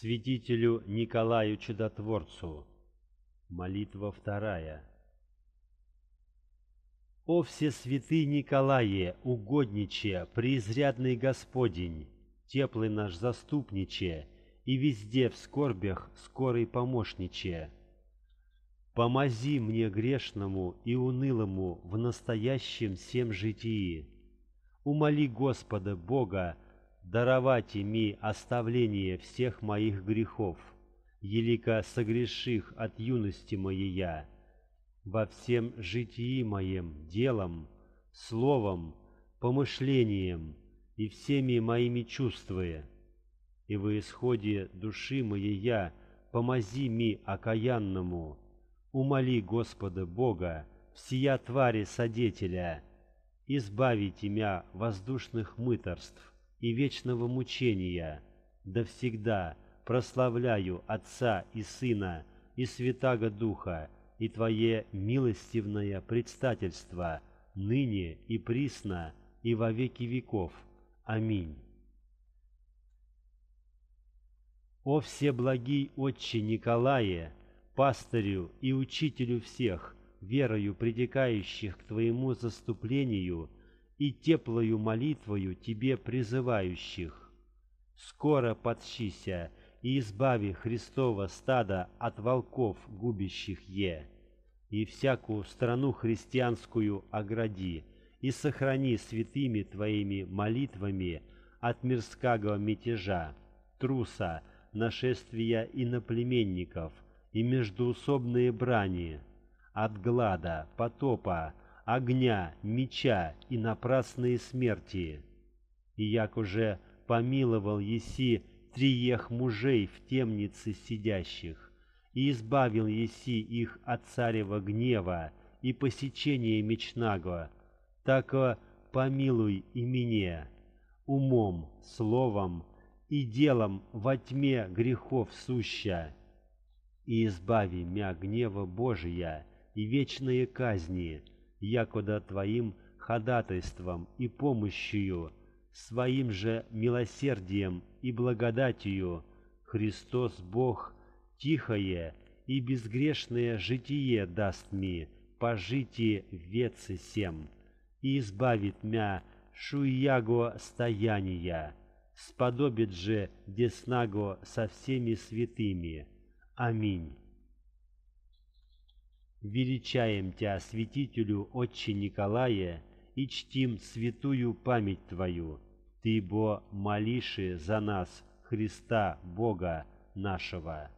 святителю Николаю Чудотворцу. Молитва вторая. О все святые Николае, угодниче, преизрядный Господень, теплый наш заступниче, и везде в скорбях скорый помощниче. Помози мне грешному и унылому в настоящем всем житии. Умоли Господа Бога, даровать ими оставление всех моих грехов, елико согреших от юности моя, во всем житии моем, делом, словом, помышлением и всеми моими чувствами, и во исходе души моя помози ми окаянному, умоли Господа Бога, всея твари Содетеля, избавить имя воздушных мыторств, и вечного мучения, да всегда прославляю Отца и Сына и Святаго Духа и Твое милостивное предстательство, ныне и присно, и во веки веков. Аминь. О всеблагий Отче Николае, пастырю и учителю всех, верою притекающих к Твоему заступлению – и теплою молитвою Тебе призывающих. Скоро подщися и избави христова стада от волков, губящих Е, и всякую страну христианскую огради, и сохрани святыми Твоими молитвами от мирского мятежа, труса, нашествия иноплеменников и междуусобные брани, от глада, потопа, огня, меча и напрасные смерти. И як уже помиловал еси триех мужей в темнице сидящих, и избавил еси их от царева гнева и посечения мечнаго, тако помилуй и мне умом, словом и делом во тьме грехов суща, и избави мя гнева Божия и вечные казни, Якода Твоим ходатайством и помощью, Своим же милосердием и благодатью, Христос Бог, тихое и безгрешное житие даст мне пожити вецы сем, и избавит мя шуяго стояния, сподобит же деснаго со всеми святыми. Аминь. Величаем Тебя, святителю Отче Николая, и чтим святую память Твою. Ты, бо, молиши за нас Христа, Бога нашего».